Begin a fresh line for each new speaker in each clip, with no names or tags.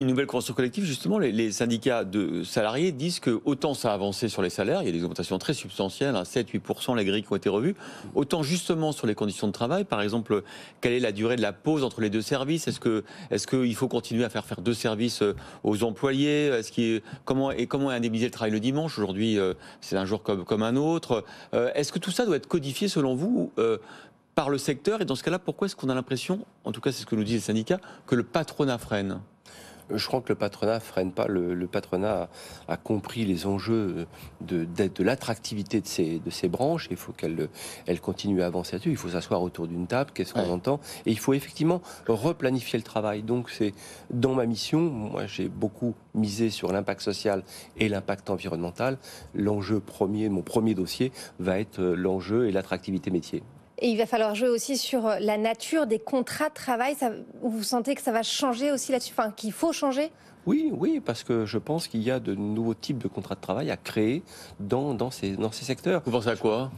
Une nouvelle convention collective, justement, les, syndicats de salariés disent que autant ça a avancé sur les salaires, il y a des augmentations très substantielles, 7-8%, hein, les grilles qui ont été revues, autant justement sur les conditions de travail, par exemple, quelle est la durée de la pause entre les deux services Est-ce que est-ce qu'il faut continuer à faire faire deux services euh, aux employés Est-ce comment et comment le travail le dimanche Aujourd'hui, euh, c'est un jour comme un autre. Euh, est-ce que tout ça doit être codifié selon vous par le secteur Et dans ce cas-là, pourquoi est-ce qu'on a l'impression, en tout cas c'est ce que nous disent les syndicats, que le patronat freine je
crois que le patronat freine pas. Le, patronat a, compris les enjeux de, l'attractivité de ces, de ces branches. Il faut qu'elle continue à avancer là-dessus. Il faut s'asseoir autour d'une table. Qu'est-ce qu'on entend Et il faut effectivement replanifier le travail. Donc, c'est dans ma mission. Moi, j'ai beaucoup misé sur l'impact social et l'impact environnemental. L'enjeu premier, mon premier dossier, va être euh, l'enjeu et l'attractivité métier. Et il va falloir jouer aussi sur euh, la nature des contrats de travail. vous sentez que ça va changer aussi là-dessus, enfin qu'il faut changer oui, oui, parce que je pense qu'il y a de nouveaux types de contrats de travail à créer dans, ces, secteurs. Vous pensez à quoi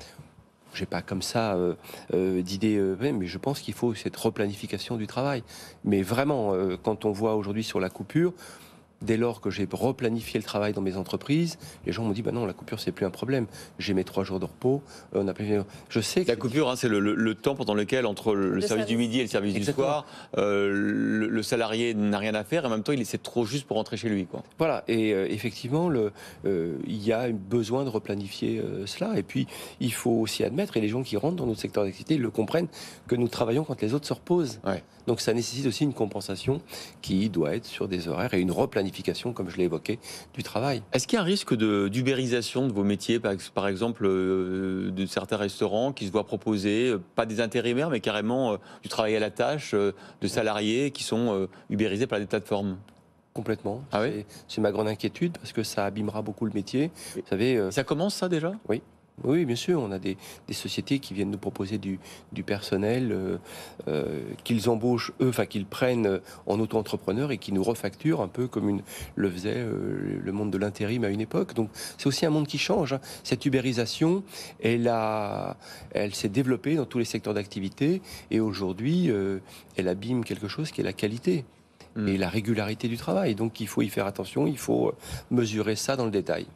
j'ai pas comme ça euh, euh, d'idée, mais je pense qu'il faut cette replanification du travail. Mais vraiment, quand on voit aujourd'hui sur la coupure, Dès lors que j'ai replanifié le travail dans mes entreprises, les gens m'ont dit bah non, la coupure c'est plus un problème. J'ai mes trois jours de repos. Euh, on a Je sais que la coupure, hein, c'est
le, temps pendant lequel entre le, service, du midi et le service du soir, euh, le, salarié n'a rien à faire et en même temps il essaie
trop juste pour rentrer chez lui. Quoi. Voilà. Et euh, effectivement, il y a besoin de replanifier cela. Et puis il faut aussi admettre et les gens qui rentrent dans notre secteur d'activité ils le comprennent que nous travaillons quand les autres se reposent. Donc ça nécessite aussi une compensation qui doit être sur des horaires et une replanification comme je l'ai évoqué, du travail. Est-ce qu'il y a un risque d'ubérisation de, vos métiers,
par, exemple euh, de certains restaurants qui se voient proposer, euh, pas des intérimaires, mais carrément euh, du travail à la tâche, de salariés qui sont ubérisés par des plateformes
Complètement. Ah oui c'est ma grande inquiétude parce que ça abîmera beaucoup le métier. Vous savez, ça commence ça déjà Oui. Oui, bien sûr, on a des, sociétés qui viennent nous proposer du, personnel euh, euh, qu'ils embauchent enfin qu'ils prennent euh, en auto-entrepreneur et qui nous refacturent un peu comme le faisait le monde de l'intérim à une époque. Donc c'est aussi un monde qui change. Hein. Cette ubérisation, elle, elle s'est développée dans tous les secteurs d'activité et aujourd'hui, elle abîme quelque chose qui est la qualité. Hmm. Et la régularité du travail. Donc il faut y faire attention, il faut mesurer ça dans le détail.